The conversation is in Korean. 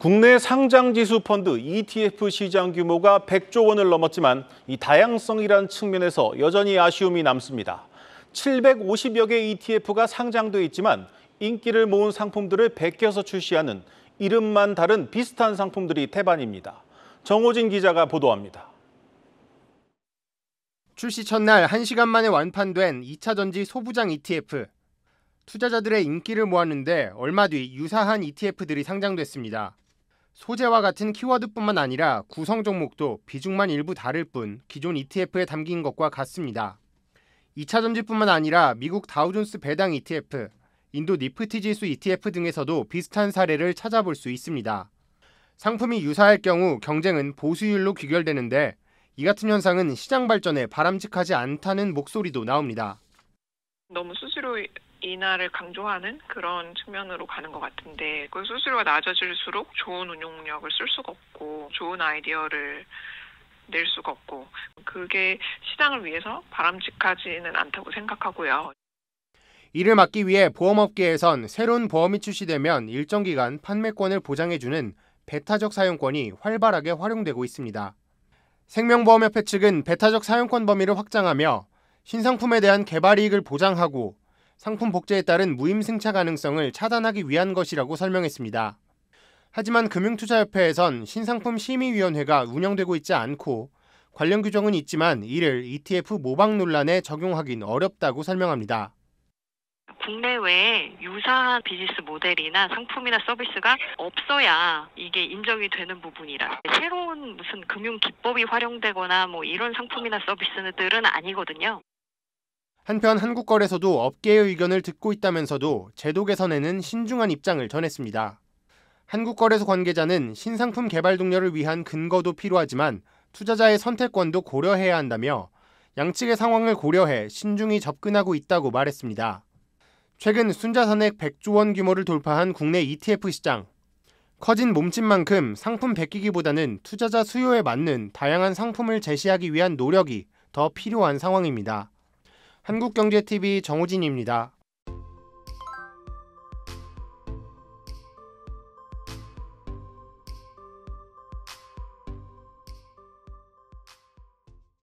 국내 상장지수 펀드 ETF 시장 규모가 100조 원을 넘었지만 이 다양성이라는 측면에서 여전히 아쉬움이 남습니다. 750여 개 ETF가 상장돼 있지만 인기를 모은 상품들을 베껴서 출시하는 이름만 다른 비슷한 상품들이 태반입니다. 정호진 기자가 보도합니다. 출시 첫날 1시간 만에 완판된 2차전지 소부장 ETF. 투자자들의 인기를 모았는데 얼마 뒤 유사한 ETF들이 상장됐습니다. 소재와 같은 키워드뿐만 아니라 구성 종목도 비중만 일부 다를 뿐 기존 ETF에 담긴 것과 같습니다. 2차 전지뿐만 아니라 미국 다우존스 배당 ETF, 인도 니프티 지수 ETF 등에서도 비슷한 사례를 찾아볼 수 있습니다. 상품이 유사할 경우 경쟁은 보수율로 귀결되는데 이 같은 현상은 시장 발전에 바람직하지 않다는 목소리도 나옵니다. 너무 수수료 인하를 강조하는 그런 측면으로 가는 것 같은데 그 수수료가 낮아질수록 좋은 운용력을 쓸 수가 없고 좋은 아이디어를 낼 수가 없고 그게 시장을 위해서 바람직하지는 않다고 생각하고요. 이를 막기 위해 보험업계에선 새로운 보험이 출시되면 일정 기간 판매권을 보장해주는 배타적 사용권이 활발하게 활용되고 있습니다. 생명보험협회 측은 배타적 사용권 범위를 확장하며 신상품에 대한 개발 이익을 보장하고 상품 복제에 따른 무임승차 가능성을 차단하기 위한 것이라고 설명했습니다. 하지만 금융투자협회에선 신상품 심의위원회가 운영되고 있지 않고 관련 규정은 있지만 이를 ETF 모방 논란에 적용하긴 어렵다고 설명합니다. 국내외에 유사한 비즈니스 모델이나 상품이나 서비스가 없어야 이게 인정이 되는 부분이라 새로운 무슨 금융 기법이 활용되거나 뭐 이런 상품이나 서비스들은 아니거든요. 한편 한국거래소도 업계의 의견을 듣고 있다면서도 제도 개선에는 신중한 입장을 전했습니다. 한국거래소 관계자는 신상품 개발 동료를 위한 근거도 필요하지만 투자자의 선택권도 고려해야 한다며 양측의 상황을 고려해 신중히 접근하고 있다고 말했습니다. 최근 순자산액 100조 원 규모를 돌파한 국내 ETF 시장. 커진 몸집 만큼 상품 베끼기보다는 투자자 수요에 맞는 다양한 상품을 제시하기 위한 노력이 더 필요한 상황입니다. 한국경제TV 정우진입니다.